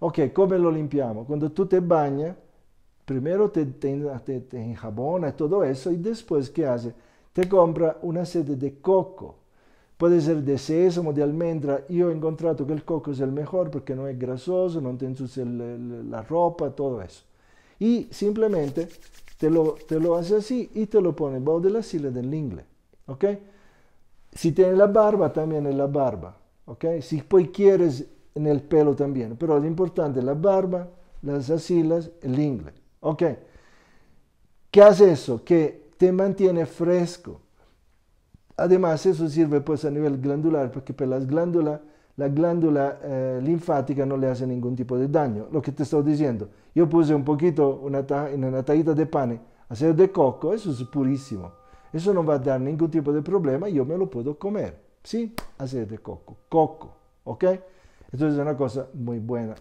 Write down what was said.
Ok, ¿cómo lo limpiamos? Cuando tú te bañas, primero te, te, y todo eso y después, ¿qué hace? Te compra una sede de coco. Puede ser de sésamo, de almendra. Yo he encontrado que el coco es el mejor porque no es grasoso, no te ensucia la ropa, todo eso. Y simplemente te lo, te hace así y te lo pone bajo de la silla del inglés. ¿Ok? Si tienes la barba, también es la barba. ¿Ok? Si después quieres en el pelo también, pero lo importante la barba, las axilas, el ingle. ¿Ok? ¿Qué hace eso? Que te mantiene fresco. Además, eso sirve pues a nivel glandular, porque para pues, las glándulas, la glándula eh, linfática no le hace ningún tipo de daño. Lo que te estoy diciendo, yo puse un poquito una en una tajita de pan, hacer de coco, eso es purísimo. Eso no va a dar ningún tipo de problema, yo me lo puedo comer. ¿Sí? Hacer de coco, coco, ¿ok? Entonces es una cosa muy buena.